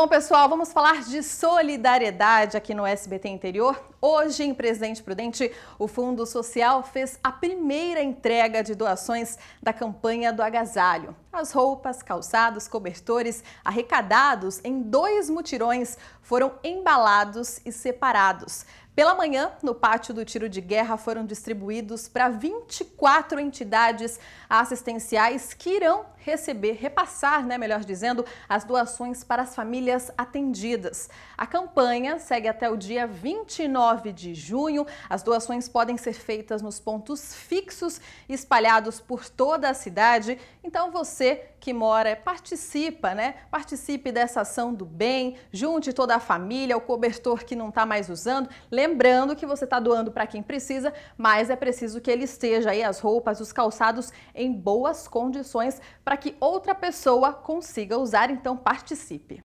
Bom, pessoal, vamos falar de solidariedade aqui no SBT Interior. Hoje, em Presidente Prudente, o Fundo Social fez a primeira entrega de doações da campanha do agasalho as roupas, calçados, cobertores arrecadados em dois mutirões foram embalados e separados. Pela manhã, no pátio do tiro de guerra, foram distribuídos para 24 entidades assistenciais que irão receber, repassar, né, melhor dizendo, as doações para as famílias atendidas. A campanha segue até o dia 29 de junho. As doações podem ser feitas nos pontos fixos espalhados por toda a cidade. Então você você que mora, participa, né? Participe dessa ação do bem, junte toda a família, o cobertor que não está mais usando. Lembrando que você está doando para quem precisa, mas é preciso que ele esteja aí, as roupas, os calçados em boas condições para que outra pessoa consiga usar. Então participe.